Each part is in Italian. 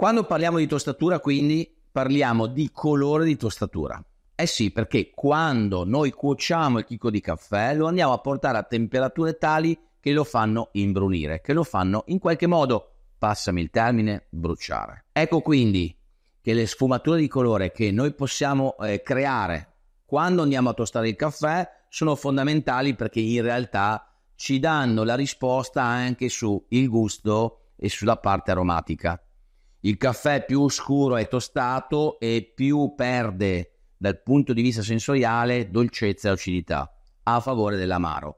Quando parliamo di tostatura, quindi parliamo di colore di tostatura. Eh sì, perché quando noi cuociamo il chicco di caffè lo andiamo a portare a temperature tali che lo fanno imbrunire, che lo fanno in qualche modo, passami il termine, bruciare. Ecco quindi che le sfumature di colore che noi possiamo eh, creare quando andiamo a tostare il caffè sono fondamentali perché in realtà ci danno la risposta anche sul gusto e sulla parte aromatica il caffè più scuro è tostato e più perde dal punto di vista sensoriale dolcezza e acidità a favore dell'amaro.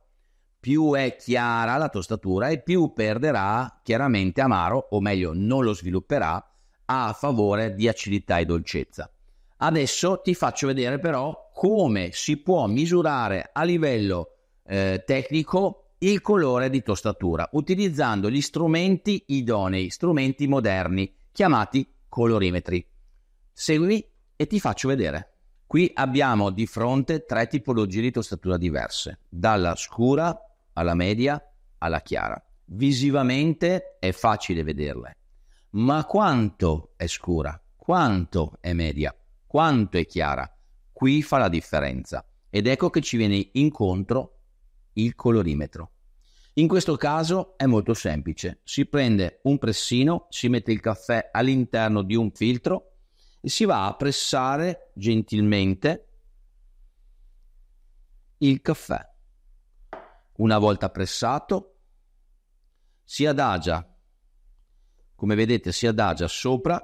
Più è chiara la tostatura e più perderà chiaramente amaro, o meglio non lo svilupperà, a favore di acidità e dolcezza. Adesso ti faccio vedere però come si può misurare a livello eh, tecnico il colore di tostatura utilizzando gli strumenti idonei, strumenti moderni chiamati colorimetri. Seguimi e ti faccio vedere. Qui abbiamo di fronte tre tipologie di tostatura diverse, dalla scura alla media alla chiara. Visivamente è facile vederle, ma quanto è scura, quanto è media, quanto è chiara, qui fa la differenza. Ed ecco che ci viene incontro il colorimetro. In questo caso è molto semplice, si prende un pressino, si mette il caffè all'interno di un filtro e si va a pressare gentilmente il caffè. Una volta pressato si adagia, come vedete si adagia sopra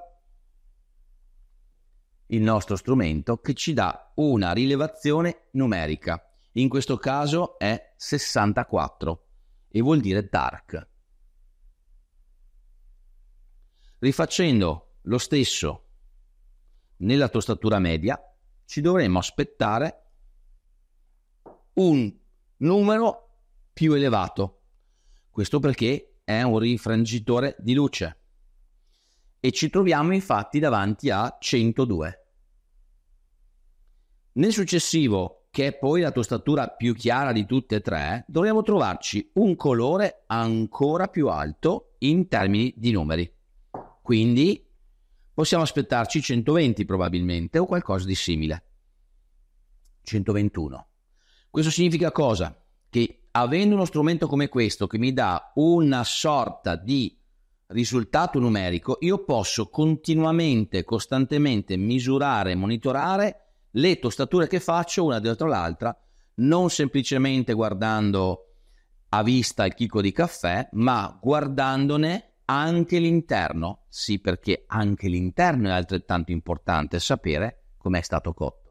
il nostro strumento che ci dà una rilevazione numerica, in questo caso è 64 e vuol dire dark. Rifacendo lo stesso nella tostatura media, ci dovremmo aspettare un numero più elevato. Questo perché è un rifrangitore di luce. E ci troviamo infatti davanti a 102. Nel successivo che è poi la tostatura più chiara di tutte e tre, dobbiamo trovarci un colore ancora più alto in termini di numeri. Quindi possiamo aspettarci 120 probabilmente o qualcosa di simile. 121. Questo significa cosa? Che avendo uno strumento come questo che mi dà una sorta di risultato numerico, io posso continuamente, costantemente misurare, monitorare le tostature che faccio una dietro l'altra, non semplicemente guardando a vista il chicco di caffè, ma guardandone anche l'interno. Sì, perché anche l'interno è altrettanto importante sapere com'è stato cotto.